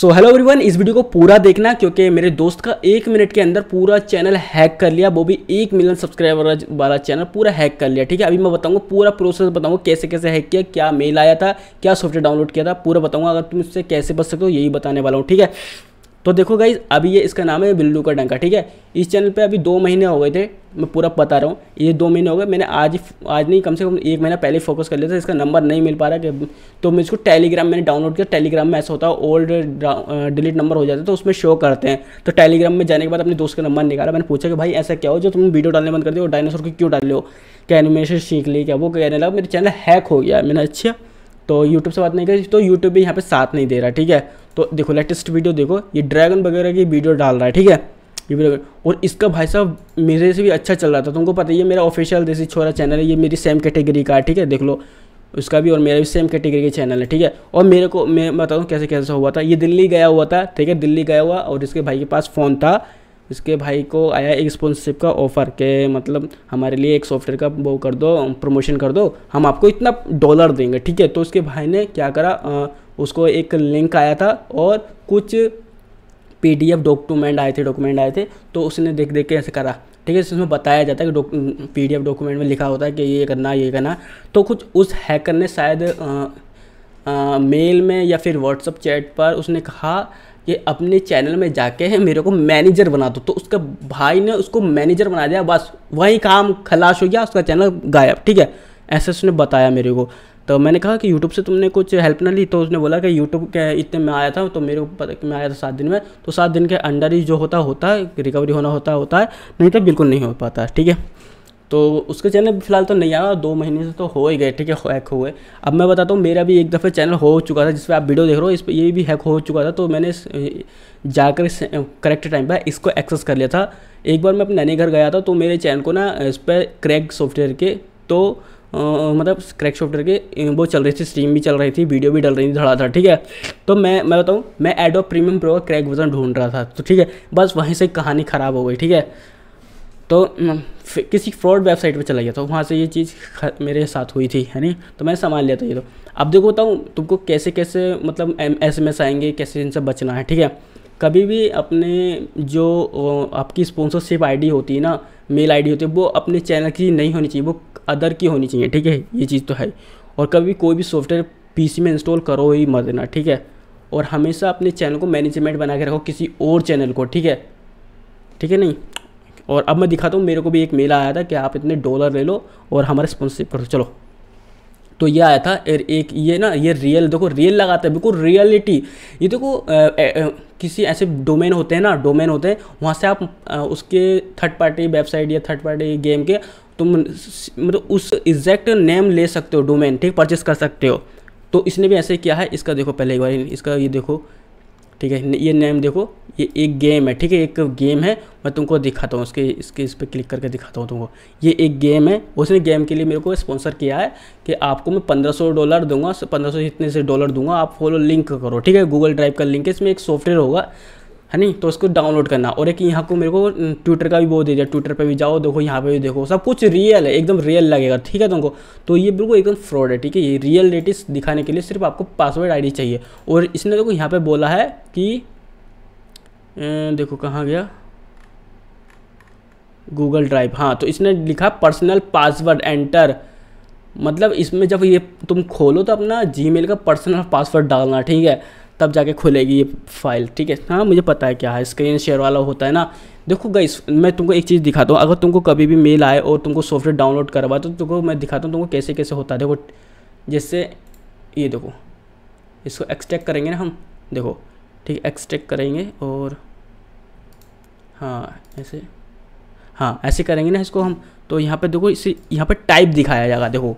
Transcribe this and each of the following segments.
सो hello everyone इस video को पूरा देखना क्योंकि मेरे दोस्त का एक मिनट के अंदर पूरा चैनल हैक कर लिया वो भी एक मिलियन सब्सक्राइबर वाला चैनल पूरा हैक कर लिया ठीक है अभी मैं बताऊंगा पूरा प्रोसेस बताऊंगा कैसे कैसे हैक किया क्या मेल आया था क्या सॉफ्टवेयर डाउनलोड किया था पूरा बताऊंगा अगर तुम इससे कैसे बच सकते हो यही बताने वाला हूँ ठीक है तो देखो गाइज अभी ये इसका नाम है बिल्लू का डंका ठीक है इस चैनल पे अभी दो महीने हो गए थे मैं पूरा बता रहा हूँ ये दो महीने हो गए मैंने आज आज नहीं कम से कम एक महीना पहले फोकस कर लिया था इसका नंबर नहीं मिल पा रहा कि तो मैं इसको टेलीग्राम मैंने डाउनलोड किया टेलीग्राम में ऐसा होता है ओल्ड डिलीट नंबर हो जाता है तो उसमें शो करते हैं तो टेलीग्राम में जाने के बाद अपने दोस्त का नंबर निकाला मैंने पूछा कि भाई ऐसा क्या हो जो तुम वीडियो डालने बंद कर दो डायनासोर की क्यों डाल हो क्या एनिमेशन सीख ली क्या वो कहने लगा मेरा चैनल हैक हो गया मैंने अच्छा तो यूट्यूब से बात नहीं करी तो यूट्यूब भी यहाँ पे साथ नहीं दे रहा ठीक है तो देखो लेटेस्ट वीडियो देखो ये ड्रैगन वगैरह की वीडियो डाल रहा है ठीक है ये और इसका भाई साहब मेरे से भी अच्छा चल रहा था तुमको पता ही है मेरा ऑफिशियल देसी छोरा चैनल है ये मेरी सेम कैटेगरी का है ठीक है देख लो उसका भी और मेरा भी सेम कैटेगरी के चैनल है ठीक है और मेरे को मैं बताऊँ कैसे कैसा हुआ था ये दिल्ली गया हुआ था ठीक है दिल्ली गया हुआ और इसके भाई के पास फ़ोन था इसके भाई को आया एक स्पॉन्सरशिप का ऑफ़र के मतलब हमारे लिए एक सॉफ्टवेयर का वो कर दो प्रमोशन कर दो हम आपको इतना डॉलर देंगे ठीक है तो उसके भाई ने क्या करा उसको एक लिंक आया था और कुछ पीडीएफ डॉक्यूमेंट आए थे डॉक्यूमेंट आए थे तो उसने देख देख के ऐसे करा ठीक है इसमें बताया जाता है कि पी एफ डॉक्यूमेंट में लिखा होता है कि ये करना ये करना तो कुछ उस हैकर ने शायद मेल में या फिर व्हाट्सअप चैट पर उसने कहा कि अपने चैनल में जाके है मेरे को मैनेजर बना दो तो उसका भाई ने उसको मैनेजर बना दिया बस वही काम खलाश हो गया उसका चैनल गायब ठीक है ऐसे उसने बताया मेरे को तो मैंने कहा कि यूट्यूब से तुमने कुछ हेल्प ना ली तो उसने बोला कि यूट्यूब के इतने में आया था तो मेरे ऊपर मैं आया था सात दिन में तो सात दिन के अंडर ही जो होता होता है रिकवरी होना होता होता है नहीं तो बिल्कुल नहीं हो पाता ठीक है तो उसके चैनल फिलहाल तो नहीं आया दो महीने से तो हो ही गए ठीक है हैक हुए अब मैं बताता हूँ मेरा भी एक दफ़े चैनल हो चुका था जिसपे आप वीडियो देख रहे हो इस पर ये भी हैक हो चुका था तो मैंने जाकर करेक्ट टाइम पर इसको एक्सेस कर लिया था एक बार मैं अपने नैनी घर गया था तो मेरे चैनल को ना इस पर क्रैक सॉफ्टवेयर के तो मतलब क्रैक सॉफ्टवेयर के वो चल रही थी स्ट्रीम भी चल रही थी वीडियो भी डल रही थी धड़ाधड़ ठीक है तो मैं मैं बताऊँ मैं एडो प्रीमियम प्रो का क्रैक वर्जन ढूंढ रहा था तो ठीक है बस वहीं से कहानी ख़राब हो गई ठीक है तो किसी फ्रॉड वेबसाइट पे चला गया था तो वहाँ से ये चीज़ मेरे साथ हुई थी है नहीं तो मैं संभाल लिया था ये तो अब देखो बताऊँ तुमको कैसे कैसे मतलब एस एम एस आएंगे कैसे इनसे बचना है ठीक है कभी भी अपने जो आपकी स्पॉन्सरशिप आईडी होती है ना मेल आईडी होती है वो अपने चैनल की नहीं होनी चाहिए वो अदर की होनी चाहिए ठीक है ये चीज़ तो है और कभी कोई भी सॉफ्टवेयर पीसी में इंस्टॉल करो ही मत देना ठीक है और हमेशा अपने चैनल को मैनेजमेंट बना के रखो किसी और चैनल को ठीक है ठीक है नहीं और अब मैं दिखाता हूँ मेरे को भी एक मेल आया था कि आप इतने डॉलर ले लो और हमारे स्पॉन्सरशिप करो चलो तो ये आया था एक ये ना ये रियल देखो रियल लगाता है बिल्कुल रियलिटी ये देखो किसी ऐसे डोमेन होते हैं ना डोमेन होते हैं वहाँ से आप आ, उसके थर्ड पार्टी वेबसाइट या थर्ड पार्टी गेम के तुम मतलब उस एग्जैक्ट नेम ले सकते हो डोमेन ठीक परचेस कर सकते हो तो इसने भी ऐसे किया है इसका देखो पहले एक बार इसका ये देखो ठीक है ये नेम देखो ये एक गेम है ठीक है एक गेम है मैं तुमको दिखाता हूँ उसके इसके इस पर क्लिक करके दिखाता हूँ तुमको ये एक गेम है उसने गेम के लिए मेरे को स्पॉन्सर किया है कि आपको मैं 1500 डॉलर दूंगा 1500 इतने से डॉलर दूंगा आप फॉलो लिंक करो ठीक है गूगल ड्राइव का लिंक है इसमें एक सॉफ्टवेयर होगा है नहीं तो उसको डाउनलोड करना और एक यहाँ को मेरे को ट्विटर का भी बहुत दे दिया ट्विटर पर भी जाओ देखो यहाँ पे भी देखो सब कुछ रियल है एकदम रियल लगेगा ठीक है तुमको तो ये बिल्कुल एकदम फ्रॉड है ठीक है ये रियल रेटिस दिखाने के लिए सिर्फ आपको पासवर्ड आईडी चाहिए और इसने देखो यहाँ पर बोला है कि देखो कहाँ गया गूगल ड्राइव हाँ तो इसने लिखा पर्सनल पासवर्ड एंटर मतलब इसमें जब ये तुम खोलो तो अपना जी का पर्सनल पासवर्ड डालना ठीक है तब जाके खुलेगी ये फाइल ठीक है हाँ मुझे पता है क्या है स्क्रीन शेयर वाला होता है ना देखो गई मैं तुमको एक चीज़ दिखाता हूँ अगर तुमको कभी भी मेल आए और तुमको सॉफ्टवेयर डाउनलोड करवा तो तुमको मैं दिखाता हूँ तुमको कैसे कैसे होता है देखो जैसे ये देखो इसको एक्सट्रैक करेंगे ना हम देखो ठीक है करेंगे और हाँ ऐसे हाँ ऐसे करेंगे ना इसको हम तो यहाँ पे देखो इसे यहाँ पे टाइप दिखाया जाएगा देखो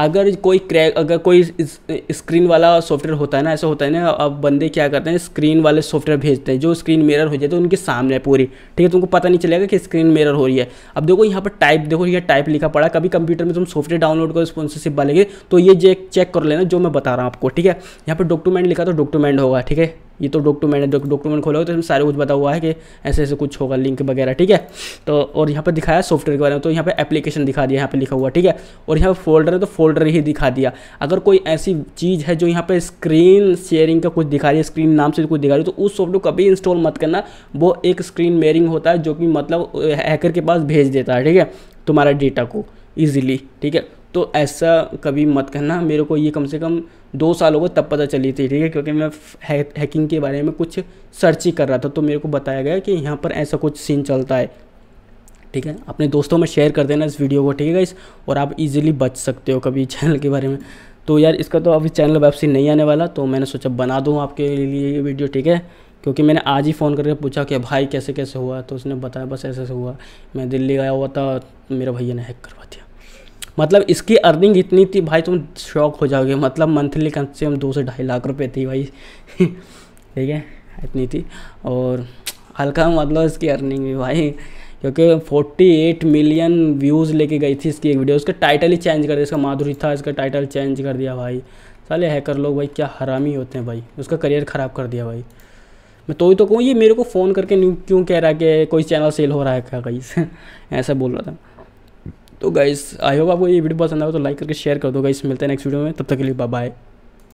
अगर कोई क्रैक अगर कोई स्क्रीन वाला सॉफ्टवेयर होता है ना ऐसा होता है ना अब बंदे क्या करते हैं स्क्रीन वाले सॉफ्टवेयर भेजते हैं जो स्क्रीन मिरर हो जाए तो उनके सामने है पूरी ठीक है तुमको पता नहीं चलेगा कि स्क्रीन मिरर हो रही है अब देखो यहाँ पर टाइप देखो ये टाइप लिखा पड़ा कभी कंप्यूटर में तुम सॉफ्टवेयर डाउनलोड करो स्पॉन्सरशिप वाले तो ये चेक कर लेना जो मैं बता रहा हूँ आपको ठीक है यहाँ पर डॉक्यूमेंट लिखा तो डॉक्यूमेंट होगा ठीक है ये तो डॉक्यूमेंट है डॉक्यूमेंट हुआ तो इसमें सारे कुछ बता हुआ है कि ऐसे ऐसे कुछ होगा लिंक वगैरह ठीक है तो और यहाँ पर दिखाया सॉफ्टवेयर के बारे में तो यहाँ पर एप्लीकेशन दिखा दिया यहाँ पर लिखा हुआ ठीक है और यहाँ पर फोल्डर है तो फोल्डर ही दिखा दिया अगर कोई ऐसी चीज़ है जो यहाँ पर स्क्रीन शेयरिंग का कुछ दिखा रही है स्क्रीन नाम से कुछ दिखा रही है तो उस सॉफ्टवेयर कभी इंस्टॉल मत करना वो एक स्क्रीन मेयरिंग होता है जो कि मतलब हैकर के पास भेज देता है ठीक है तुम्हारा डेटा को ईजिली ठीक है तो ऐसा कभी मत करना मेरे को ये कम से कम दो साल हो गए तब पता चली थी ठीक है क्योंकि मैं हैकिंग के बारे में कुछ सर्च ही कर रहा था तो मेरे को बताया गया कि यहाँ पर ऐसा कुछ सीन चलता है ठीक है अपने दोस्तों में शेयर कर देना इस वीडियो को ठीक है इस और आप इजीली बच सकते हो कभी चैनल के बारे में तो यार इसका तो अभी चैनल वापसी नहीं आने वाला तो मैंने सोचा बना दूँ आपके लिए ये वीडियो ठीक है क्योंकि मैंने आज ही फ़ोन करके पूछा कि भाई कैसे कैसे हुआ तो उसने बताया बस ऐसे ऐसे हुआ मैं दिल्ली गया हुआ था मेरा भैया ने हैक करवा दिया मतलब इसकी अर्निंग इतनी थी भाई तुम शौक हो जाओगे मतलब मंथली कम से कम दो से ढाई लाख रुपए थी भाई ठीक है इतनी थी और हल्का मतलब इसकी अर्निंग भी भाई क्योंकि 48 मिलियन व्यूज़ लेके गई थी इसकी एक वीडियो उसका टाइटल ही चेंज कर दिया इसका माधुरी था इसका टाइटल चेंज कर दिया भाई साले हैकर लोग भाई क्या हरामी होते हैं भाई उसका करियर ख़राब कर दिया भाई मैं तो ही तो कहूँ ये मेरे को फ़ोन करके क्यों कह रहा है कि कोई चैनल सेल हो रहा है क्या कहीं ऐसा बोल रहा था तो गाइस आई होप आपको ये वीडियो पसंद आया तो लाइक करके शेयर कर दो गाइस मिलते हैं नेक्स्ट वीडियो में तब तक के लिए बाय